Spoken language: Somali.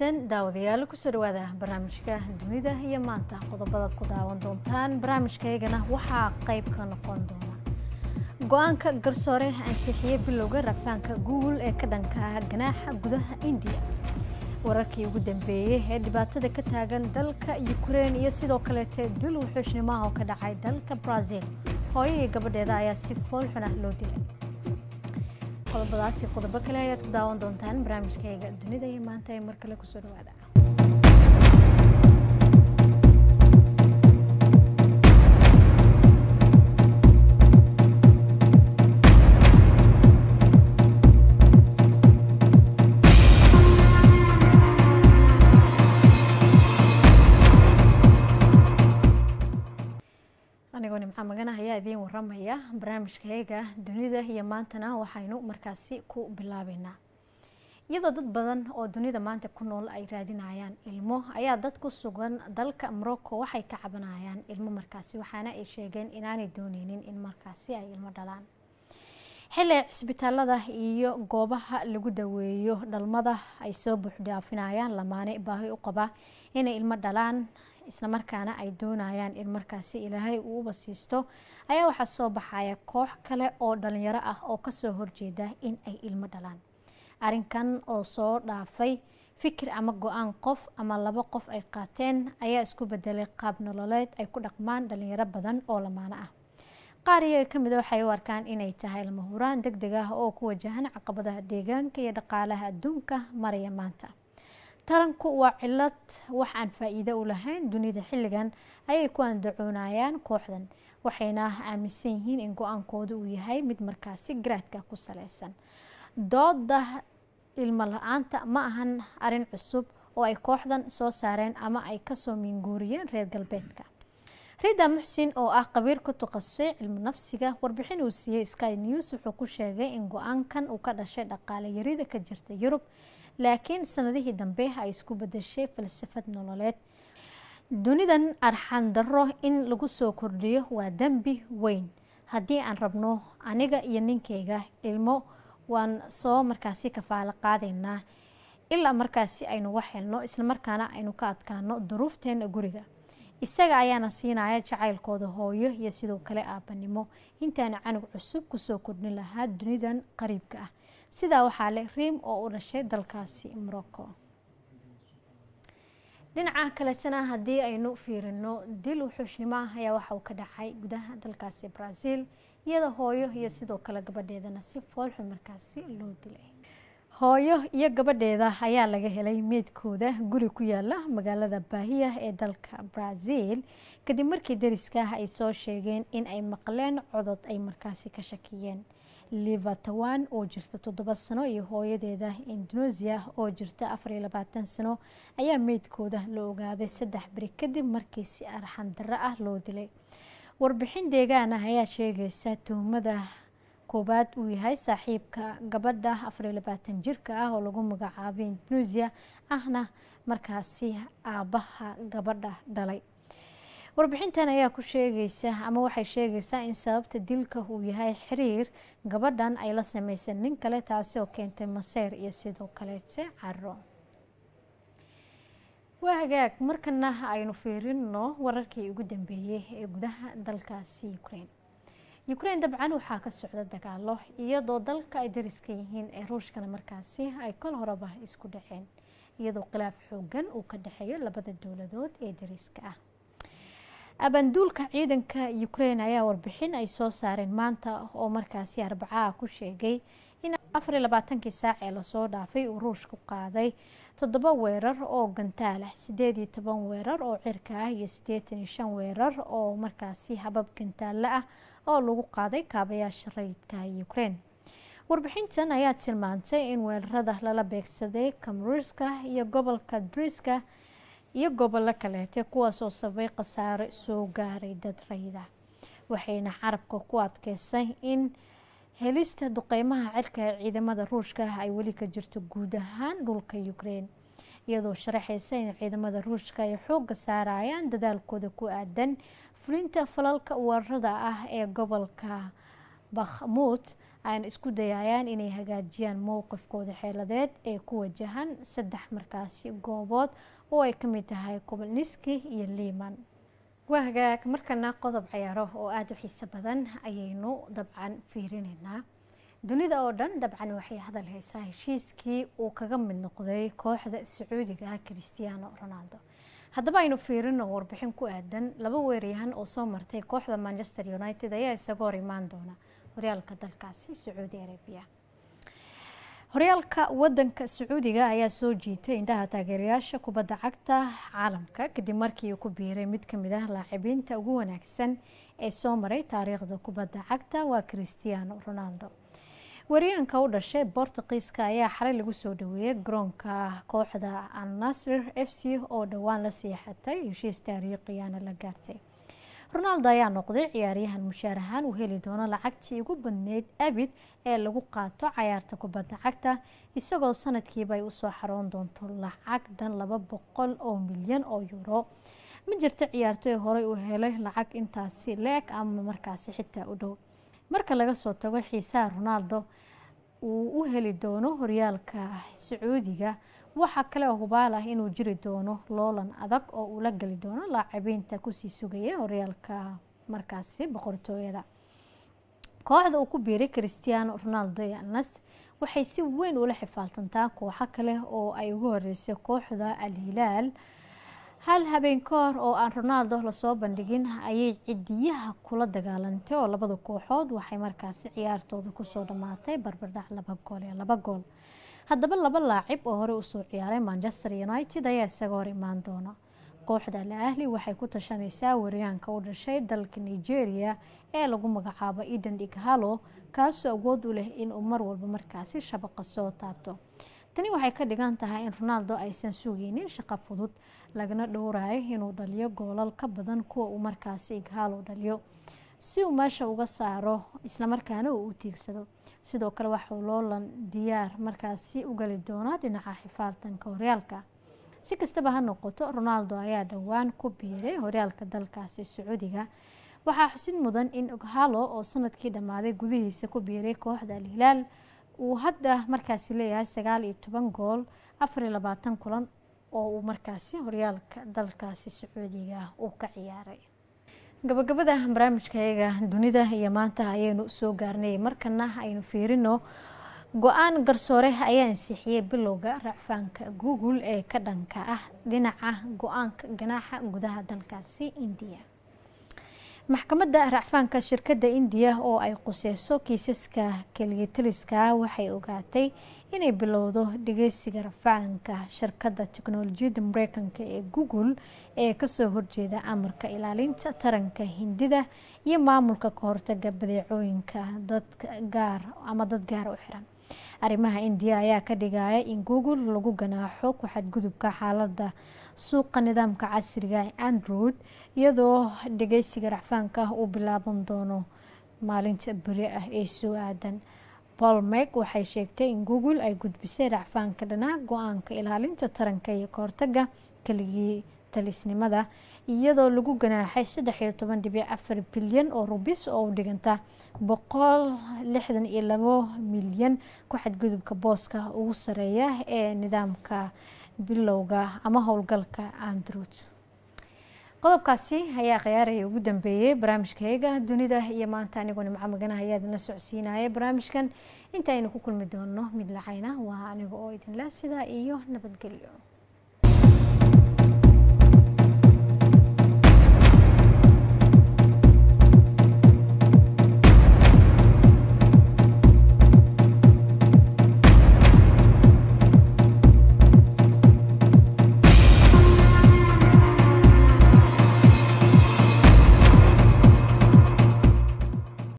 wanaagsan daawadayaal kusoo dhawaada barnaamijka dunida iyo maanta qodobadaad ku daawan doontaan barnaamijkaygana waxaa qayb ka noqon doona go-aanka garsoore ansixiye bilowga rafaanka google ee ka dhanka ah ganaaxa gudaha indiya wararkii ugu dambeeyey ee dhibaatada ka taagan dalka ukrein iyo sidoo kaleete dil wuxuushnimaah oo ka dhacay dalka brazil hooyahii gabadheeda ayaa si foolxun ah loo dilay qodobadaasi qodobo kale ayaad ku daawan doontaan barnaamijkayga dunida iyo maanta ee mar kale kusoo dhawaada anigoo nimcaan ayaa idiin waramaya barnaamijkayaga dunida iyo maantana waxaynu markaasi ku bilaabaynaa iyadoo dad badan oo dunida maanta ku nool ay raadinayaan ilmo ayaa dad ku sugan dalka morocco waxay ka cabanayaan ilmo markaasi waxaana ay sheegeen inaanay dooneynin in markaasi ay ilmo dhalaan xili cisbitaalada iyo goobaha lagu daweeyo dhalmada ay soo buuxdhaafinayaan lamaane baahi u qaba inay ilmo dhalaan islamarkaana ay doonayaan in markaasi ilaahay uu ubasiisto ayaa waxaa soo baxaya koox kale oo dhalinyaro ah oo kasoo horjeeda in ay ilmo dhalaan arinkan oo soo dhaafay fikir ama go-aan qof ama labo qof ay qaateen ayaa isku bedelay qaab nololeed ay ku dhaqmaan dhalinyaro badan oo lamaano ah qaar iyaga ka mida ah waxay u arkaan inay tahay lama huraan deg deg ah oo ku wajahan caqabadaha deegaanka iyo dhaqaalaha adduunka maraya maanta taranku waa cilad wax aan faa-iido u lahayn dunida xilligan ayay ku andacoonayaan kooxdan waxayna aaminsan yihiin in go-aankooda uu yahay mid markaasi garaadka ku saleysan dooda ilmo la-aanta ma ahan arin cusub oo ay kooxdan soo saareen ama ay kasoo miinguuriyeen reer galbeedka rida muxsin oo ah qabiir ku takhasusay cilmi nafsiga warbixin uu siiyey sky news wuxuu ku sheegay in go-aankan uu ka dhashay dhaqaale yarida ka jirta yurub laakiin sanadihii dambe ay isku badashay falsafad nololeed dunidan arxandaro in lagu soo kordhiyo waa dembi weyn haddii aan rabno aniga iyo ninkeyga ilmo waan soo markaasi kafaalo qaadaynaa ilaa markaasi aynu wax helno isla markaana aynu ka adkaano duruufteena guriga isaga ayaana siinaya jacaylkooda hooyo iyo sidoo kale aabanimo intaana canug cusub kusoo kordhin lahaa dunidan qariibka ah sidaa waxaa leh riim oo u dhashay dalkaasi morocco dhinaca kaletana haddii aynu fiirino dil ah ayaa waxa uu ka dhacay gudaha dalkaasi brazil iyada hooyo iyo sidoo kale gabadheedana si foolxun markaasi loo dilay hooyo iyo gabadheeda ayaa laga helay meydkooda guri ku yaala magaalada baahiya ee dalka braziil kadib markii dariska ay soo sheegeen in ay maqleen codod ay markaasi ka shakiyeen livatawan oo jirta toddoba sano iyo hooyadeeda indonesia oo jirta afariyo labaatan sano ayaa meydkooda la ogaaday saddex beri kadib markii si arxandarro ah loo dilay warbixin deegaan ah ayaa sheegaysa tuhmada koowaad uu yahay saaxiibka gabadha afariyo labaatan jirka ah oo lagu magacaabay indunesia ahna markaasi aabaha gabadha dhalay warbixintan ayaa ku sheegaysa ama waxay sheegaysaa in sababta dilka uu yahay xiriir gabadhan ay la sameysay nin kale taasi oo keentay maseer iyo sidoo kaleete caro waa hagaag markana aynu fiirino wararkii ugu dambeeyey ee gudaha dalkaasi ukraine ukraine dabcan waxaa ka socda dagaalo iyadoo dalka ay dariska yihiin ee ruushkana markaasi ay kol horaba isku dhaceen iyadoo khilaaf xoogan uu ka dhexeeyo labada dowladood ee dariska ah abanduulka ciidanka ukraine ayaa warbixin ay soo saareen maanta oo markaasi arbacaha ku sheegay afariy labaatankii saac ee lasoo dhaafay uu ruushku qaaday toddoba weerar oo gantaalah sideed iyo toban weerar oo cirka ah iyo siddeetan iyo shan weerar oo markaasi habab gantaalla ah oo lagu qaaday kaabayaasha rayidka ukraine warbixintan ayaa tilmaantay in weerarada lala beegsaday kamruuska iyo gobolka driska iyo gobollo kaleete kuwaas oo sabay khasaare soo gaaray dad rayid waxayna carabka ku adkeysay in helista duqeymaha cirka ee ciidamada ruushka ah ay weli ka jirto guud ahaan dhulka ukrein iyadoo sharaxaysa in ciidamada ruushka ay xoogga saarayaan dadaalkooda ku aadan fulinta falalka weerarada ah ee gobolka bakhmuut ayna isku dayayaan inay hagaajiyaan mowqifkooda xeeladeed ee ku wajahan saddex markaasi goobood oo ay ka mid tahay kobolniski iyo liman waa hagaag markana qodob ciyaaro oo aada u xiiso badan ayaynu dabcan fiirinaynaa dunida oo dhan dabcan waxay hadal haysaa heshiiskii uu kaga mid noqday kooxda sacuudiga christiano ronaldo haddaba aynu fiirino warbixin ku aadan laba weeryahan oo soo martay kooxda manchester united ayaa isaga hor imaan doona horyaalka dalkaasi sacuudi arabiya horyaalka wadanka sacuudiga ayaa soo jiitay indhaha taageerayaasha kubadda cagta caalamka kadib markii uu ku biiray mid kamid ah laacibiinta ugu wanaagsan ee soo maray taariikhda kubadda cagta waa christiaano ronaldo waryaanka u dhashay bortuqiiska ayaa xalay lagu soo dhaweeyey garoonka kooxda al nasir f c oo dhowaan la siixatay heshiis taariikhiyaana la gaartay ronaldo ayaa noqday ciyaaryahan mushaar ahaan uu heli doono lacagtii ugu badneyd abid ee lagu qaato cayaarta kubadda cagta isagoo sanadkiiba ay usoo xaroon doonto lacag dhan laba boqol oo milyan oo yuuro ma jirto ciyaartoy horey u helay lacag intaasi leeg ama markaasi xitaa u dhow marka laga soo tago xiisaha ronaldo uu u heli doono horyaalka sacuudiga waxaa kale oo hubaalah inuu jiri doono loolan adag oo uu geli doono laacibiinta kusii sugaya horyaalka markaasi boqortooyada kooxda uu ku biiray christiano ronaldo ee alnas waxay si weyn ula xifaaltantaa kooxo kale oo ay ugu horeysay kooxda al-hilaal hal habeen ka oo aan ronaldo lasoo bandhigin ayay cidiyaha kula dagaalantay oo labada kooxood waxay markaasi ciyaartooda kusoo dhamaatay barbardhac laba gool ee laba gool haddaba laba laacib oo hore usoo ciyaaray manchester united ayaa isaga hor imaan doona kooxda al ahli waxay ku tashanaysaa weeryaanka u dhashay dalka nigeria ee lagu magacaabo eden dhighalo kaasoo awood u leh inuu marwalba markaasi shabaqa soo taabto tani waxay ka dhigan tahay in ronaldo aysan sugeynin shaqo fudud lagana dhowrayo inuu dhaliyo goolal ka badan kuwa uu markaasi ighalo dhaliyo si uu meesha uga saaro islamarkaana uu u tiigsado sidoo kale waxau loolan diyaar markaasi u gali doonaa dhinaca xifaaltanka horyaalka si kastaba ha noqoto ronaldo ayaa dhowaan ku biiray horyaalka dalkaasi sacuudiga waxaa xusid mudan in oghalo oo sanadkii dhammaaday gudihiisa ku biiray kooxda alhilaal uu hadda markaasi leeyahay sagaal iyo toban gool afar iyo labaatan kulan oo uu markaasi horyaalka dalkaasi sacuudiga uu ka ciyaaray gabagabada barnaamijka ayaga dunida iyo maanta ayaynu usoo gaarnay markana aynu fiirino go-aan garsoore ayaa ansixiyay bilowga racfaanka google ee ka dhanka ah dhinaca go-aanka ganaaxa gudaha dalkaasi indiya maxkamadda racfaanka shirkadda indiya oo ay quseyso kiisaska keligitaliska waxay ogaatay inay bilowdo dhageysiga racfaanka shirkadda teknolojiyadda mareykanka ee google ee kasoo horjeeda amarka ilaalinta taranka hindida iyo maamulka ka hortaga badeecooyinka dadgaar ama dad gaar u xiran arrimaha indiya ayaa ka dhigaya in google lagu ganaaxo ku xadgudubka xaalada suuqa nidaamka casriga ee android iyadoo dhegeysiga racfaanka ah uu bilaaban doono maalinta beri ah ee soo aadan bolmek waxay sheegtay in google ay gudbisay racfaanka dhanaa go-aanka ilaalinta taranka iyo kahortaga keligii talisnimada iyadoo lagu ganaaxay saddex iyo toban dhibic afar bilyan oo rubis oo u dhiganta boqol lixdan iyo labo milyan ku xadgudubka booska ugu sareeya ee nidaamka bilowga ama howlgalka andrut qodobkaasi ayaa khiyaaraya ugu dambeeyey barnaamijkayaga dunida iyo maanta aniguna macamaganaha ayaa idinla socodsiinaya barnaamijkan inta aynu ku kulmi doono mid lacayna waa aniga oo idinla sidaa iyo nabadgelyo